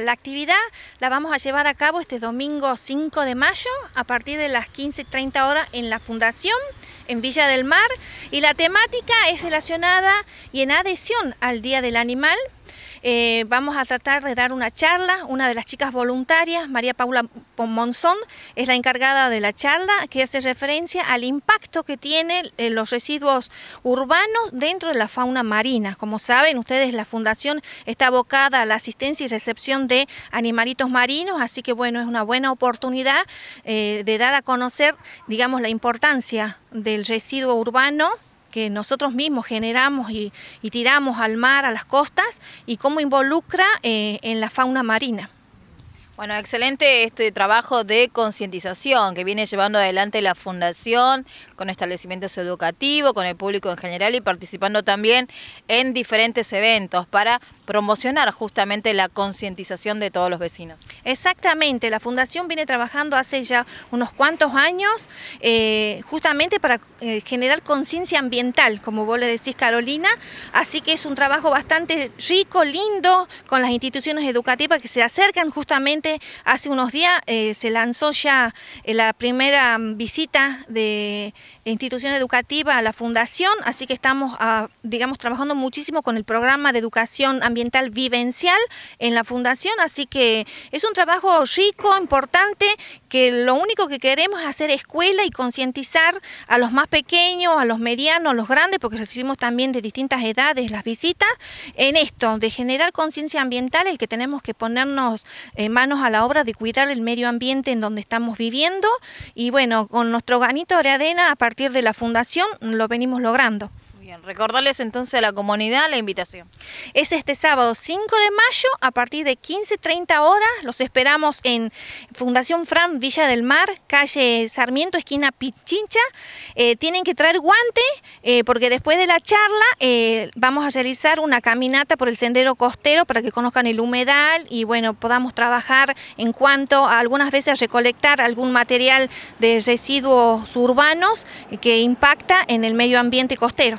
La actividad la vamos a llevar a cabo este domingo 5 de mayo a partir de las 15.30 horas en la Fundación, en Villa del Mar, y la temática es relacionada y en adhesión al Día del Animal, eh, vamos a tratar de dar una charla, una de las chicas voluntarias, María Paula Monzón, es la encargada de la charla que hace referencia al impacto que tienen eh, los residuos urbanos dentro de la fauna marina. Como saben ustedes, la Fundación está abocada a la asistencia y recepción de animalitos marinos, así que bueno, es una buena oportunidad eh, de dar a conocer, digamos, la importancia del residuo urbano que nosotros mismos generamos y, tiramos al mar, a las costas, y cómo involucra eh, en la fauna marina. Bueno, excelente este trabajo de concientización que viene llevando adelante la Fundación con establecimientos educativos, con el público en general y participando también en diferentes eventos para promocionar justamente la concientización de todos los vecinos. Exactamente, la Fundación viene trabajando hace ya unos cuantos años eh, justamente para eh, generar conciencia ambiental, como vos le decís Carolina, así que es un trabajo bastante rico, lindo, con las instituciones educativas que se acercan justamente hace unos días eh, se lanzó ya eh, la primera visita de institución educativa a la fundación, así que estamos, ah, digamos, trabajando muchísimo con el programa de educación ambiental vivencial en la fundación, así que es un trabajo rico, importante, que lo único que queremos es hacer escuela y concientizar a los más pequeños, a los medianos, a los grandes, porque recibimos también de distintas edades las visitas, en esto, de generar conciencia ambiental, el que tenemos que ponernos en eh, manos a la obra de cuidar el medio ambiente en donde estamos viviendo y bueno, con nuestro ganito de arena a partir de la fundación lo venimos logrando recordarles entonces a la comunidad la invitación. Es este sábado 5 de mayo a partir de 15.30 horas. Los esperamos en Fundación Fran Villa del Mar, calle Sarmiento, esquina Pichincha. Eh, tienen que traer guante eh, porque después de la charla eh, vamos a realizar una caminata por el sendero costero para que conozcan el humedal y bueno, podamos trabajar en cuanto a algunas veces recolectar algún material de residuos urbanos que impacta en el medio ambiente costero.